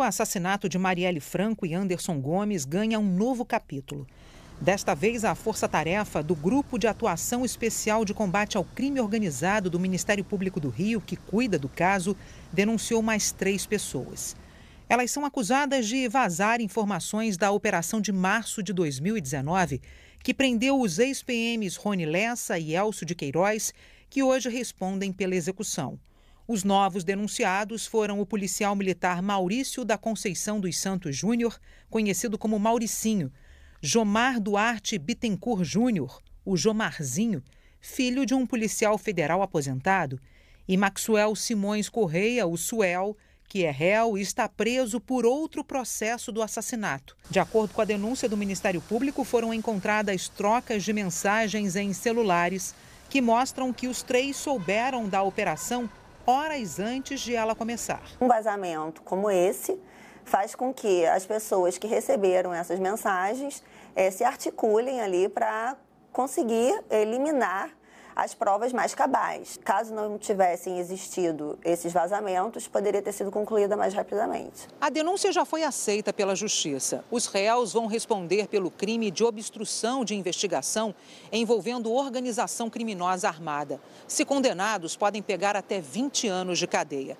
o assassinato de Marielle Franco e Anderson Gomes ganha um novo capítulo. Desta vez, a força-tarefa do Grupo de Atuação Especial de Combate ao Crime Organizado do Ministério Público do Rio, que cuida do caso, denunciou mais três pessoas. Elas são acusadas de vazar informações da operação de março de 2019, que prendeu os ex-PMs Rony Lessa e Elcio de Queiroz, que hoje respondem pela execução. Os novos denunciados foram o policial militar Maurício da Conceição dos Santos Júnior, conhecido como Mauricinho, Jomar Duarte Bittencourt Júnior, o Jomarzinho, filho de um policial federal aposentado, e Maxwell Simões Correia, o Suel, que é réu e está preso por outro processo do assassinato. De acordo com a denúncia do Ministério Público, foram encontradas trocas de mensagens em celulares que mostram que os três souberam da operação horas antes de ela começar. Um vazamento como esse faz com que as pessoas que receberam essas mensagens é, se articulem ali para conseguir eliminar as provas mais cabais. Caso não tivessem existido esses vazamentos, poderia ter sido concluída mais rapidamente. A denúncia já foi aceita pela Justiça. Os réus vão responder pelo crime de obstrução de investigação envolvendo organização criminosa armada. Se condenados, podem pegar até 20 anos de cadeia.